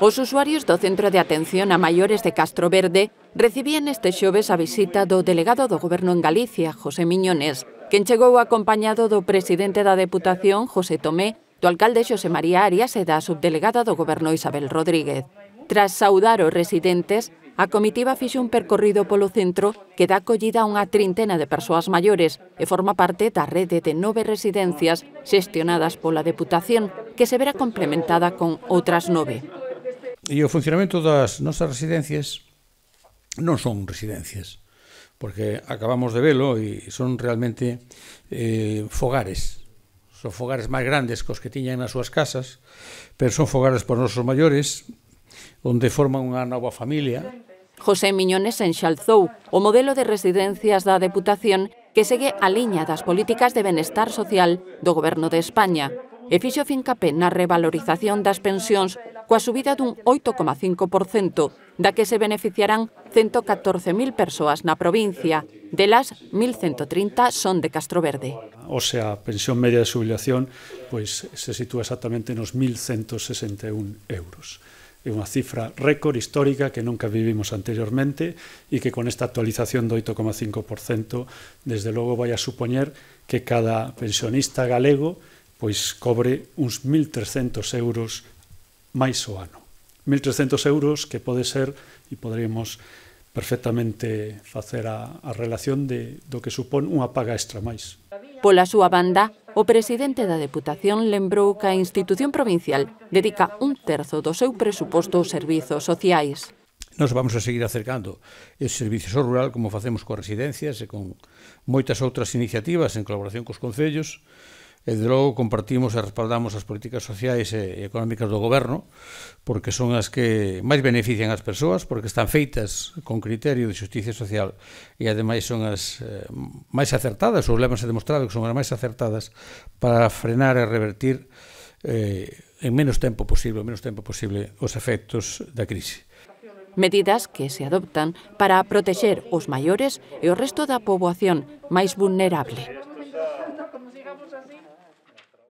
Os usuarios do Centro de Atención a Maiores de Castro Verde recibían este xoves a visita do delegado do Goberno en Galicia, José Miñones, quen chegou acompañado do presidente da Deputación, José Tomé, do alcalde Xosé María Arias e da subdelegada do Goberno Isabel Rodríguez. Tras saudar os residentes, a comitiva fixe un percorrido polo centro que dá acollida a unha trintena de persoas maiores e forma parte da rede de nove residencias xestionadas pola Deputación, que se verá complementada con outras nove. E o funcionamento das nosas residencias non son residencias, porque acabamos de velo e son realmente eh, fogares, son fogares máis grandes cos que tiñan nas súas casas, pero son fogares para nosos maiores, onde forman unha nova familia. José Miñones enxalzou o modelo de residencias da Deputación que segue a liña das políticas de benestar social do Goberno de España e fixo fincapé na revalorización das pensións coa subida dun 8,5%, da que se beneficiarán 114.000 persoas na provincia, delas 1.130 son de Castroverde. O sea, a pensión media de subilación pois, se sitúa exactamente nos 1.161 euros é unha cifra récord histórica que nunca vivimos anteriormente e que con esta actualización do 8,5% desde logo vai a supoñer que cada pensionista galego pois cobre uns 1.300 euros máis o ano. 1.300 euros que pode ser, e poderíamos perfectamente facer a, a relación de, do que supón unha paga extra máis. Pola súa banda, o presidente da Deputación lembrou que a institución provincial dedica un terzo do seu presuposto aos servizos sociais. Nos vamos a seguir acercando servizos ao rural como facemos coas residencias e con moitas outras iniciativas en colaboración cos concellos e de logo compartimos e respaldamos as políticas sociais e económicas do goberno porque son as que máis benefician as persoas porque están feitas con criterio de justicia social e ademais son as eh, máis acertadas ou levanse demostrado que son as máis acertadas para frenar e revertir eh, en menos tempo posible, menos tempo posible os efectos da crise medidas que se adoptan para protexer os maiores e o resto da poboación máis vulnerable.